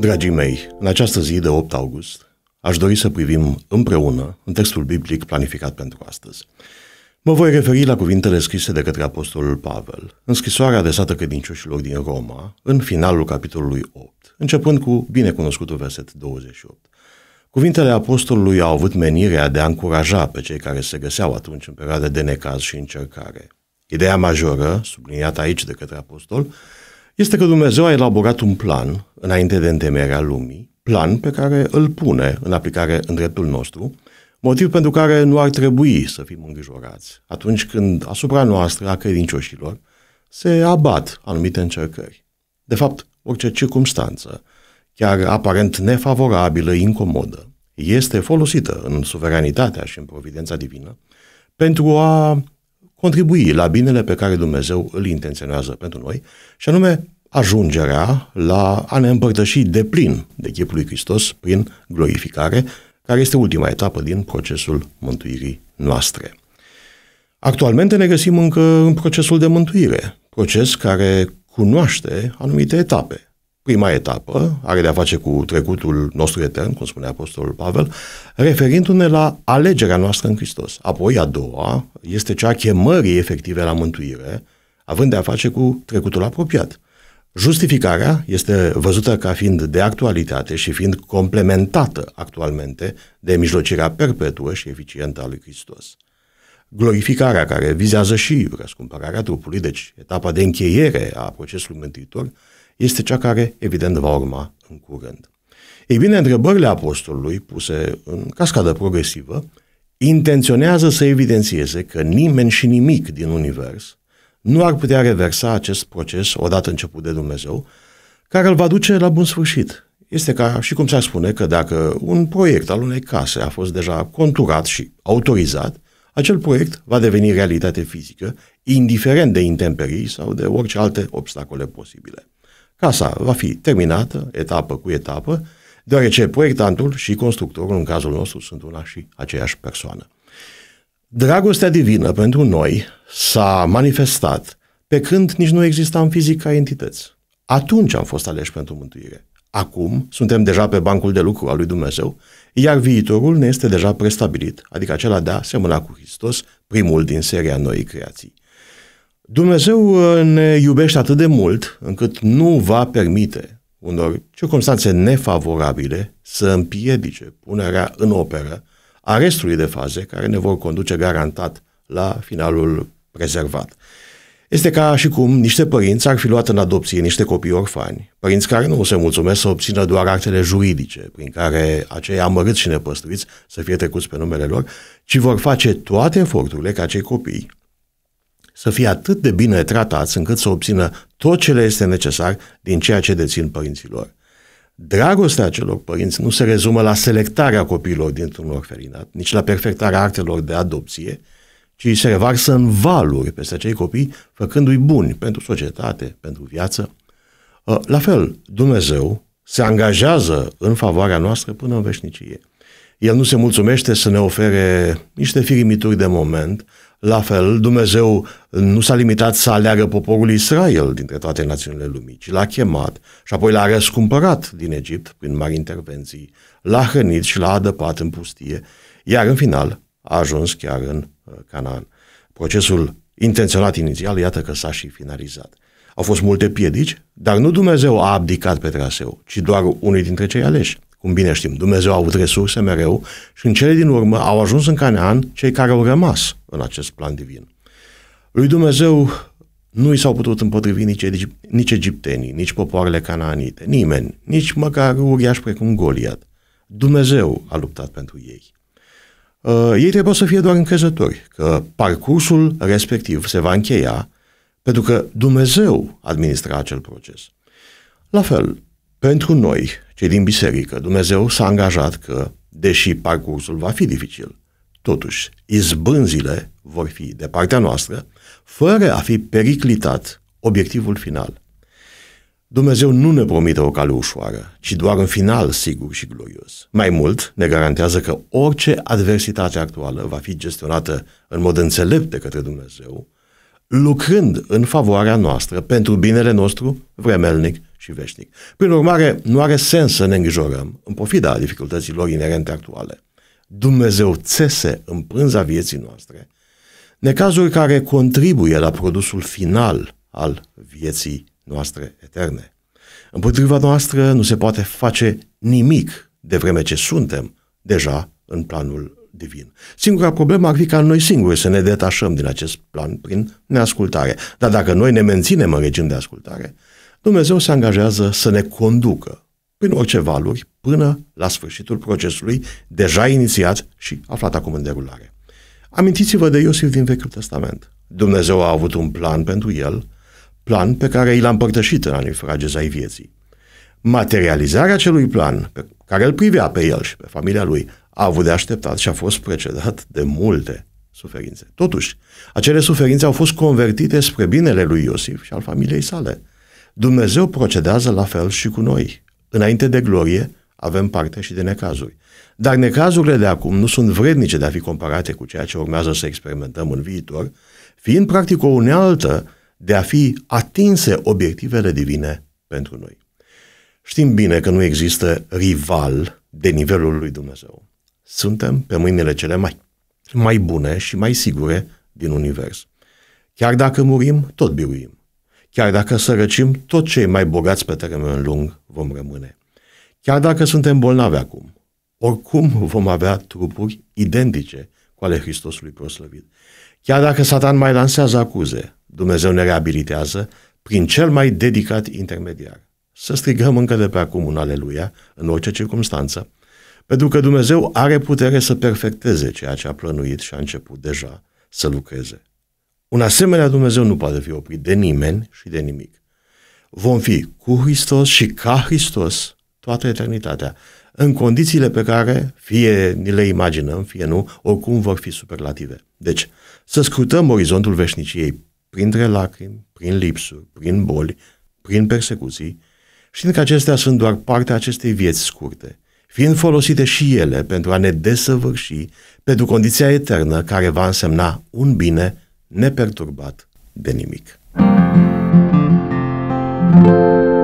Dragii mei, în această zi de 8 august, aș dori să privim împreună în textul biblic planificat pentru astăzi. Mă voi referi la cuvintele scrise de către Apostolul Pavel, în scrisoarea adresată credincioșilor din Roma, în finalul capitolului 8, începând cu binecunoscutul verset 28. Cuvintele apostolului au avut menirea de a încuraja pe cei care se găseau atunci în perioada de necaz și încercare. Ideea majoră, subliniată aici de către apostol, este că Dumnezeu a elaborat un plan înainte de întemeierea lumii, plan pe care îl pune în aplicare în dreptul nostru, motiv pentru care nu ar trebui să fim îngrijorați atunci când asupra noastră a credincioșilor se abat anumite încercări. De fapt, orice circumstanță, chiar aparent nefavorabilă, incomodă, este folosită în suveranitatea și în providența divină pentru a contribui la binele pe care Dumnezeu îl intenționează pentru noi, și anume ajungerea la a ne împărtăși de plin de chipul lui Hristos prin glorificare, care este ultima etapă din procesul mântuirii noastre. Actualmente ne găsim încă în procesul de mântuire, proces care cunoaște anumite etape, prima etapă, are de-a face cu trecutul nostru etern, cum spune Apostolul Pavel, referindu-ne la alegerea noastră în Hristos. Apoi, a doua este cea chemării efective la mântuire, având de-a face cu trecutul apropiat. Justificarea este văzută ca fiind de actualitate și fiind complementată actualmente de mijlocirea perpetuă și eficientă a lui Hristos. Glorificarea, care vizează și răscumpărarea trupului, deci etapa de încheiere a procesului mântuitor, este cea care, evident, va urma în curând. Ei bine, întrebările apostolului, puse în cascadă progresivă, intenționează să evidențieze că nimeni și nimic din univers nu ar putea reversa acest proces odată început de Dumnezeu, care îl va duce la bun sfârșit. Este ca și cum s-ar spune că dacă un proiect al unei case a fost deja conturat și autorizat, acel proiect va deveni realitate fizică, indiferent de intemperii sau de orice alte obstacole posibile. Casa va fi terminată etapă cu etapă, deoarece proiectantul și constructorul, în cazul nostru, sunt una și aceeași persoană. Dragostea divină pentru noi s-a manifestat pe când nici nu existam fizic ca entități. Atunci am fost aleși pentru mântuire. Acum suntem deja pe bancul de lucru al lui Dumnezeu, iar viitorul ne este deja prestabilit, adică acela de a semăna cu Hristos, primul din seria noii creații. Dumnezeu uh, ne iubește atât de mult încât nu va permite unor circunstanțe nefavorabile să împiedice punerea în operă a restului de faze care ne vor conduce garantat la finalul prezervat. Este ca și cum niște părinți ar fi luat în adopție niște copii orfani, părinți care nu se mulțumesc să obțină doar actele juridice, prin care acei amărâți și nepăstruiți să fie trecuți pe numele lor, ci vor face toate eforturile ca acei copii să fie atât de bine tratați încât să obțină tot ce le este necesar din ceea ce dețin părinților. Dragostea celor părinți nu se rezumă la selectarea copiilor dintr-un orfelinat, nici la perfectarea actelor de adopție, ci se revarsă în valuri peste acei copii, făcându-i buni pentru societate, pentru viață. Ă, la fel, Dumnezeu se angajează în favoarea noastră până în veșnicie. El nu se mulțumește să ne ofere niște firimituri de moment, la fel, Dumnezeu nu s-a limitat să aleagă poporul Israel dintre toate națiunile lumii, ci l-a chemat și apoi l-a răscumpărat din Egipt prin mari intervenții, l-a hrănit și l-a adăpat în pustie, iar în final a ajuns chiar în uh, Canaan. Procesul intenționat inițial, iată că s-a și finalizat. Au fost multe piedici, dar nu Dumnezeu a abdicat pe traseu, ci doar unul dintre cei aleși cum bine știm, Dumnezeu a avut resurse mereu și în cele din urmă au ajuns în Canaan cei care au rămas în acest plan divin. Lui Dumnezeu nu i s-au putut împotrivi nici, nici egiptenii, nici popoarele canaanite, nimeni, nici măcar uriași precum Goliat. Dumnezeu a luptat pentru ei. Uh, ei trebuie să fie doar încrezători că parcursul respectiv se va încheia pentru că Dumnezeu administra acel proces. La fel, pentru noi, cei din biserică, Dumnezeu s-a angajat că, deși parcursul va fi dificil, totuși izbânzile vor fi de partea noastră, fără a fi periclitat obiectivul final. Dumnezeu nu ne promite o cale ușoară, ci doar un final sigur și glorios. Mai mult, ne garantează că orice adversitate actuală va fi gestionată în mod înțelept de către Dumnezeu, lucrând în favoarea noastră pentru binele nostru vremelnic și veșnic. Prin urmare, nu are sens să ne îngrijorăm, în pofida dificultăților inerente actuale. Dumnezeu țese în prânza vieții noastre necazuri care contribuie la produsul final al vieții noastre eterne. Împotriva noastră nu se poate face nimic de vreme ce suntem deja în planul divin. Singura problemă ar fi ca noi singuri să ne detașăm din acest plan prin neascultare. Dar dacă noi ne menținem în regim de ascultare, Dumnezeu se angajează să ne conducă prin orice valuri până la sfârșitul procesului deja inițiat și aflat acum în derulare. Amintiți-vă de Iosif din Vechiul Testament. Dumnezeu a avut un plan pentru el, plan pe care i l-a împărtășit în anii frageți ai vieții. Materializarea acelui plan, pe care îl privea pe el și pe familia lui, a avut de așteptat și a fost precedat de multe suferințe. Totuși, acele suferințe au fost convertite spre binele lui Iosif și al familiei sale – Dumnezeu procedează la fel și cu noi. Înainte de glorie, avem parte și de necazuri. Dar necazurile de acum nu sunt vrednice de a fi comparate cu ceea ce urmează să experimentăm în viitor, fiind practic o unealtă de a fi atinse obiectivele divine pentru noi. Știm bine că nu există rival de nivelul lui Dumnezeu. Suntem pe mâinile cele mai, mai bune și mai sigure din univers. Chiar dacă murim, tot biruim. Chiar dacă sărăcim, tot cei mai bogați pe termen lung vom rămâne. Chiar dacă suntem bolnavi acum, oricum vom avea trupuri identice cu ale Hristosului proslăvit. Chiar dacă Satan mai lansează acuze, Dumnezeu ne reabilitează prin cel mai dedicat intermediar. Să strigăm încă de pe acum un aleluia, în orice circunstanță, pentru că Dumnezeu are putere să perfecteze ceea ce a plănuit și a început deja să lucreze. Un asemenea Dumnezeu nu poate fi oprit de nimeni și de nimic. Vom fi cu Hristos și ca Hristos toată eternitatea, în condițiile pe care fie ni le imaginăm, fie nu, oricum vor fi superlative. Deci, să scrutăm orizontul veșniciei printre lacrimi, prin lipsuri, prin boli, prin persecuții, știind că acestea sunt doar partea acestei vieți scurte, fiind folosite și ele pentru a ne desăvârși pentru condiția eternă care va însemna un bine neperturbat de nimic. Thank you.